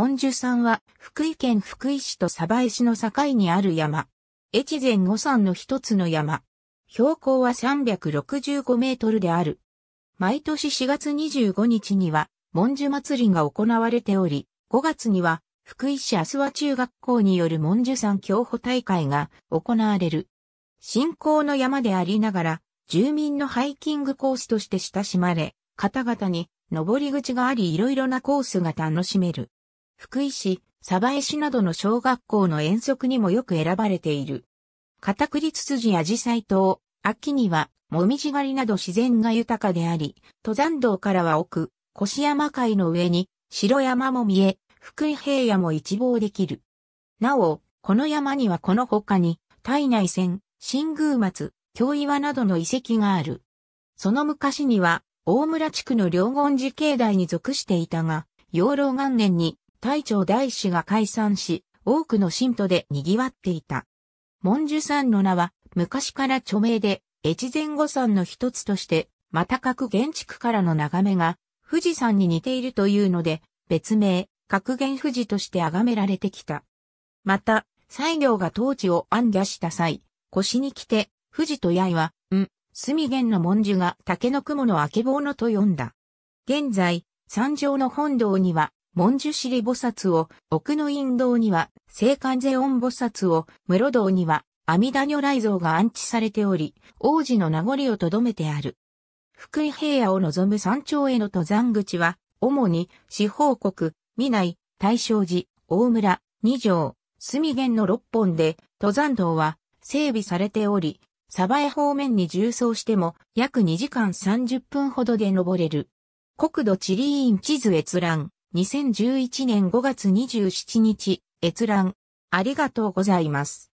文殊山は福井県福井市と鯖江市の境にある山。越前五山の一つの山。標高は365メートルである。毎年4月25日には文殊祭りが行われており、5月には福井市明日は中学校による文殊山競歩大会が行われる。信仰の山でありながら、住民のハイキングコースとして親しまれ、方々に登り口があり色々なコースが楽しめる。福井市、鯖江市などの小学校の遠足にもよく選ばれている。片栗ツツジやジサイ秋には、もみじ狩りなど自然が豊かであり、登山道からは奥、越山海の上に、白山も見え、福井平野も一望できる。なお、この山にはこの他に、体内線、新宮松、京岩などの遺跡がある。その昔には、大村地区の両言寺境内に属していたが、養老元年に大長大師が解散し、多くの信徒で賑わっていた。文殊山の名は、昔から著名で、越前御山の一つとして、また各原地区からの眺めが、富士山に似ているというので、別名、格言富士として崇められてきた。また、西行が当地を暗夜した際、腰に来て、富士と八重は、ん、隅玄の文殊が竹の雲の明けぼうのと呼んだ。現在、山上の本堂には、文殊師利菩薩を、奥の陰道には、聖観世音菩薩を、室堂には、阿弥陀如来像が安置されており、王子の名残をとどめてある。福井平野を望む山頂への登山口は、主に、四方国、美内、大正寺、大村、二条、隅源の六本で、登山道は整備されており、鯖江方面に縦走しても約2時間30分ほどで登れる。国土地理院地図閲覧。2011年5月27日、閲覧。ありがとうございます。